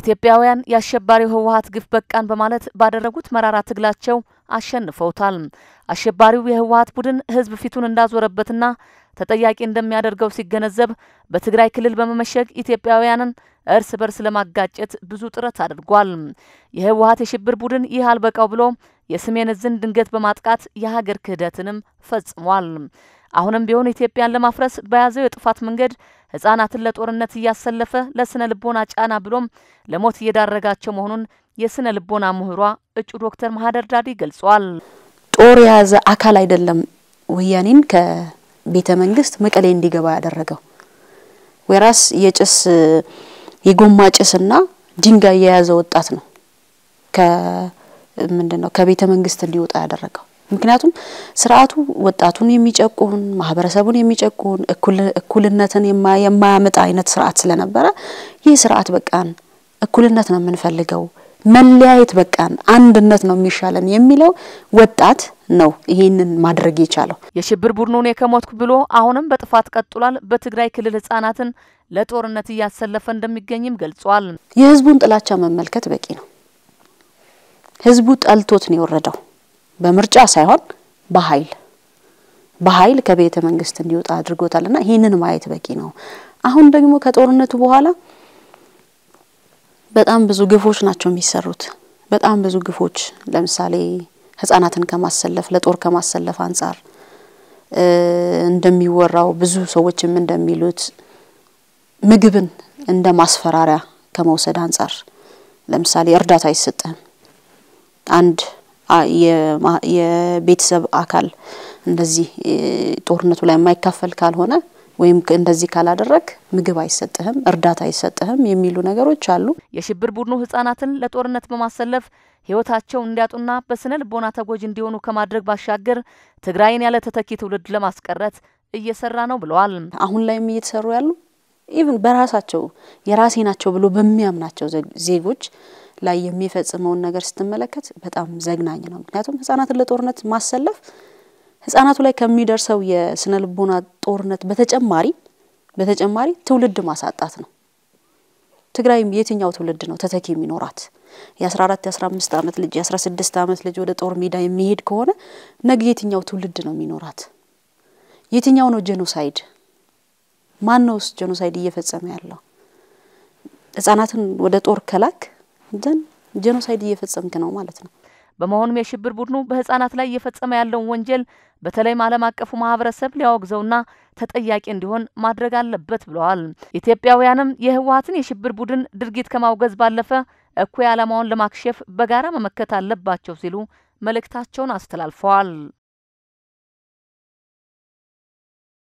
ኢትዮጵያውያን የአሸባሪው ህወሀት ግፍ በቃን በማለት ባደረጉት መራራ ትግላቸው አሸንፈውታል። አሸባሪው የህወሀት ቡድን ህዝብ ፊቱን እንዳዞረበትና ተጠያቂ እንደሚያደርገው ሲገነዘብ በትግራይ ክልል በመመሸግ ኢትዮጵያውያንን እርስ በርስ ለማጋጨት ብዙ ጥረት አድርጓል። የህወሀት የሽብር ቡድን ይህ አልበቃው ብሎ የሰሜን ዕዝን ድንገት በማጥቃት የሀገር ክህደትንም ፈጽሟል። አሁንም ቢሆን ኢትዮጵያን ለማፍረስ በያዘው የጥፋት መንገድ ህጻናትን ለጦርነት እያሰለፈ ለስነ ልቦና ጫና ብሎም ለሞት እየዳረጋቸው መሆኑን የስነ ልቦና ምሁሯ እጩ ዶክተር ማህደር ዳዲ ገልጿል። ጦር የያዘ አካል አይደለም ወያኔን ከቤተ መንግስት መቀሌ እንዲገባ ያደረገው ወይራስ የጭስ የጎማ ጭስና ድንጋይ የያዘ ወጣት ነው። ከምንድን ነው ከቤተ መንግስት እንዲወጣ ያደረገው? ምክንያቱም ስርዓቱ ወጣቱን የሚጨቁን ማህበረሰቡን የሚጨቁን እኩልነትን የማያመጣ አይነት ስርዓት ስለነበረ ይህ ስርዓት በቃን፣ እኩልነት ነው የምንፈልገው፣ መለያየት በቃን፣ አንድነት ነው የሚሻለን የሚለው ወጣት ነው ይህንን ማድረግ የቻለው። የሽብር ቡድኑን የከሞትኩ ብሎ አሁንም በጥፋት ቀጥሏል። በትግራይ ክልል ህጻናትን ለጦርነት እያሰለፈ እንደሚገኝም ገልጿል። የህዝቡን ጥላቻ መመልከት በቂ ነው። ህዝቡ ጠልቶት ነው የወረደው። በምርጫ ሳይሆን በኃይል በኃይል ከቤተ መንግስት እንዲወጣ አድርጎታልና ይህንን ማየት በቂ ነው። አሁን ደግሞ ከጦርነቱ በኋላ በጣም ብዙ ግፎች ናቸው የሚሰሩት። በጣም ብዙ ግፎች ለምሳሌ ህጻናትን ከማሰለፍ ለጦር ከማሰለፍ አንጻር እንደሚወራው ብዙ ሰዎችም እንደሚሉት ምግብን እንደ ማስፈራሪያ ከመውሰድ አንጻር ለምሳሌ እርዳታ አይሰጥህም አንድ የቤተሰብ አካል እንደዚህ ጦርነቱ ላይ የማይካፈል ካልሆነ ወይም እንደዚህ ካላደረግ ምግብ አይሰጥህም፣ እርዳታ አይሰጥህም የሚሉ ነገሮች አሉ። የሽብር ቡድኑ ህጻናትን ለጦርነት በማሰለፍ ህይወታቸው እንዲያጡና በስነ ልቦና ተጎጂ እንዲሆኑ ከማድረግ ባሻገር ትግራይን ያለ ተተኪ ትውልድ ለማስቀረት እየሰራ ነው ብለዋል። አሁን ላይም እየተሰሩ ያሉ ኢቭን በራሳቸው የራሴ ናቸው ብሎ በሚያምናቸው ዜጎች ላይ የሚፈጽመውን ነገር ስትመለከት በጣም ዘግናኝ ነው። ምክንያቱም ህጻናትን ለጦርነት ማሰለፍ ህጻናቱ ላይ ከሚደርሰው የስነ ልቦና ጦርነት በተጨማሪ በተጨማሪ ትውልድ ማሳጣት ነው። ትግራይ የትኛው ትውልድ ነው ተተኪ የሚኖራት? የ14 የ15 ዓመት ልጅ የ16 ዓመት ልጅ ወደ ጦር ሜዳ የሚሄድ ከሆነ ነገ የትኛው ትውልድ ነው የሚኖራት? የትኛው ነው ጄኖሳይድ? ማን ነው ጄኖሳይድ እየፈጸመ ያለው? ህጻናትን ወደ ጦር ከላክ ዘንድ ጄኖሳይድ እየፈጸምክ ነው ማለት ነው። በመሆኑም የሽብር ቡድኑ በህጻናት ላይ እየፈጸመ ያለውን ወንጀል በተለይም ዓለም አቀፉ ማህበረሰብ ሊያወግዘውና ተጠያቂ እንዲሆን ማድረግ አለበት ብለዋል። ኢትዮጵያውያንም የህወሀትን የሽብር ቡድን ድርጊት ከማውገዝ ባለፈ እኩይ ዓላማውን ለማክሸፍ በጋራ መመከት አለባቸው ሲሉ መልእክታቸውን አስተላልፈዋል።